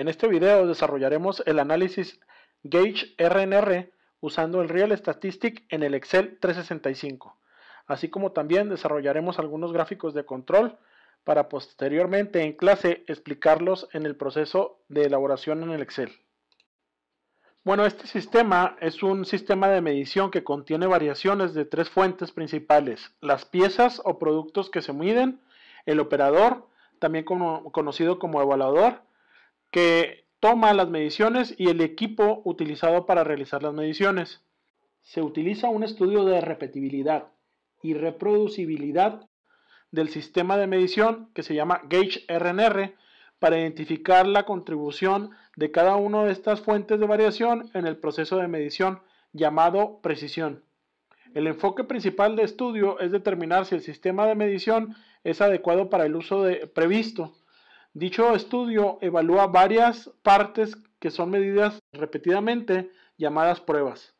En este video desarrollaremos el análisis Gauge RNR usando el Real Statistic en el Excel 365, así como también desarrollaremos algunos gráficos de control para posteriormente en clase explicarlos en el proceso de elaboración en el Excel. Bueno, este sistema es un sistema de medición que contiene variaciones de tres fuentes principales, las piezas o productos que se miden, el operador, también conocido como evaluador, que toma las mediciones y el equipo utilizado para realizar las mediciones. Se utiliza un estudio de repetibilidad y reproducibilidad del sistema de medición que se llama Gauge RNR para identificar la contribución de cada una de estas fuentes de variación en el proceso de medición llamado precisión. El enfoque principal de estudio es determinar si el sistema de medición es adecuado para el uso previsto Dicho estudio evalúa varias partes que son medidas repetidamente llamadas pruebas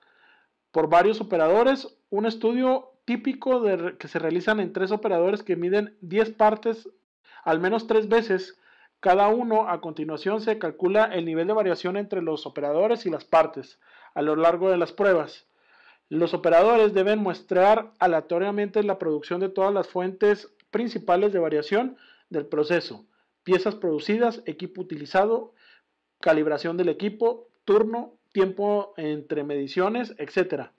por varios operadores. Un estudio típico que se realizan en tres operadores que miden 10 partes al menos tres veces cada uno. A continuación se calcula el nivel de variación entre los operadores y las partes a lo largo de las pruebas. Los operadores deben mostrar aleatoriamente la producción de todas las fuentes principales de variación del proceso piezas producidas, equipo utilizado, calibración del equipo, turno, tiempo entre mediciones, etc.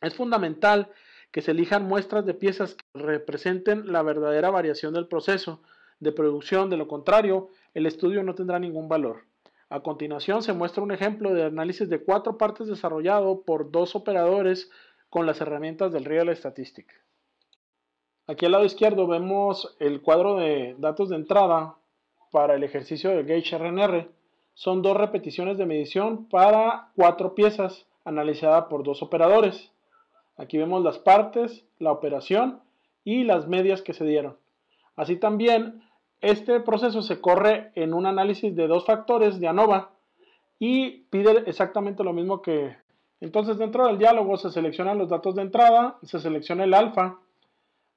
Es fundamental que se elijan muestras de piezas que representen la verdadera variación del proceso de producción, de lo contrario, el estudio no tendrá ningún valor. A continuación se muestra un ejemplo de análisis de cuatro partes desarrollado por dos operadores con las herramientas del Real Statistic. Aquí al lado izquierdo vemos el cuadro de datos de entrada para el ejercicio de gauge RNR. Son dos repeticiones de medición para cuatro piezas analizada por dos operadores. Aquí vemos las partes, la operación y las medias que se dieron. Así también, este proceso se corre en un análisis de dos factores de ANOVA y pide exactamente lo mismo que... Entonces dentro del diálogo se seleccionan los datos de entrada, se selecciona el alfa.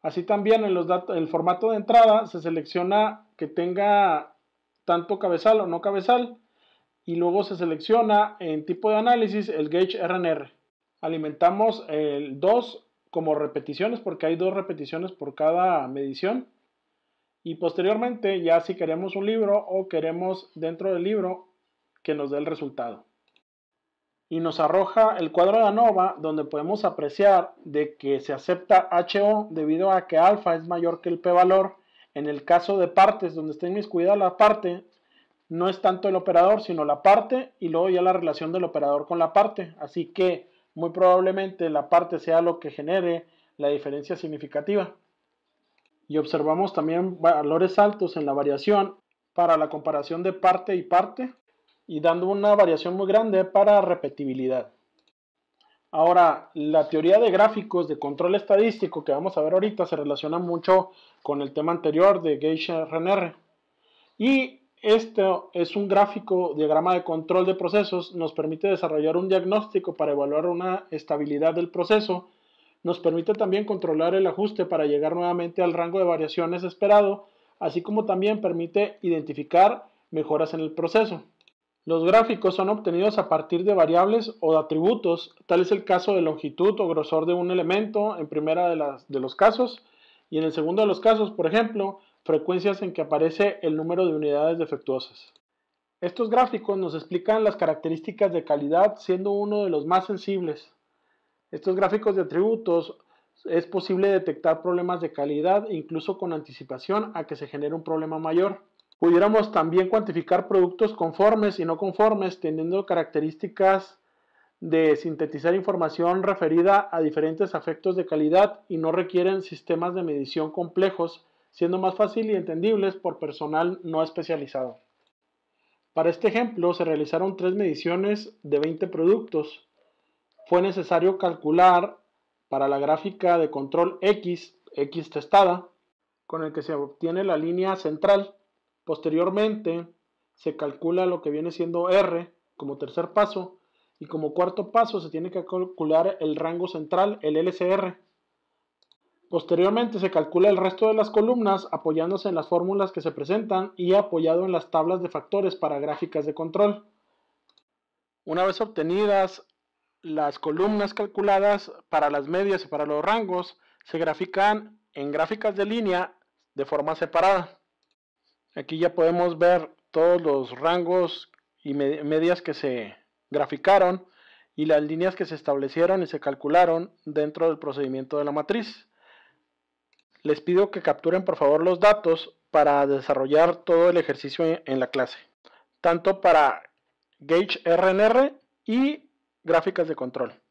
Así también en los datos, el formato de entrada se selecciona que tenga tanto cabezal o no cabezal y luego se selecciona en tipo de análisis el gauge RNR. Alimentamos el 2 como repeticiones porque hay dos repeticiones por cada medición y posteriormente ya si queremos un libro o queremos dentro del libro que nos dé el resultado. Y nos arroja el cuadro de ANOVA donde podemos apreciar de que se acepta HO debido a que alfa es mayor que el p valor en el caso de partes, donde está inmiscuida la parte, no es tanto el operador, sino la parte y luego ya la relación del operador con la parte. Así que muy probablemente la parte sea lo que genere la diferencia significativa. Y observamos también valores altos en la variación para la comparación de parte y parte y dando una variación muy grande para repetibilidad. Ahora, la teoría de gráficos de control estadístico que vamos a ver ahorita se relaciona mucho con el tema anterior de Geisha renner Y este es un gráfico, diagrama de control de procesos, nos permite desarrollar un diagnóstico para evaluar una estabilidad del proceso, nos permite también controlar el ajuste para llegar nuevamente al rango de variaciones esperado, así como también permite identificar mejoras en el proceso. Los gráficos son obtenidos a partir de variables o de atributos, tal es el caso de longitud o grosor de un elemento en primera de, de los casos y en el segundo de los casos, por ejemplo, frecuencias en que aparece el número de unidades defectuosas. Estos gráficos nos explican las características de calidad siendo uno de los más sensibles. Estos gráficos de atributos es posible detectar problemas de calidad incluso con anticipación a que se genere un problema mayor. Pudiéramos también cuantificar productos conformes y no conformes, teniendo características de sintetizar información referida a diferentes afectos de calidad y no requieren sistemas de medición complejos, siendo más fácil y entendibles por personal no especializado. Para este ejemplo se realizaron tres mediciones de 20 productos. Fue necesario calcular para la gráfica de control X, X testada, con el que se obtiene la línea central, Posteriormente, se calcula lo que viene siendo R como tercer paso y como cuarto paso se tiene que calcular el rango central, el LCR. Posteriormente se calcula el resto de las columnas apoyándose en las fórmulas que se presentan y apoyado en las tablas de factores para gráficas de control. Una vez obtenidas las columnas calculadas para las medias y para los rangos, se grafican en gráficas de línea de forma separada. Aquí ya podemos ver todos los rangos y medias que se graficaron y las líneas que se establecieron y se calcularon dentro del procedimiento de la matriz. Les pido que capturen por favor los datos para desarrollar todo el ejercicio en la clase, tanto para Gauge RNR y gráficas de control.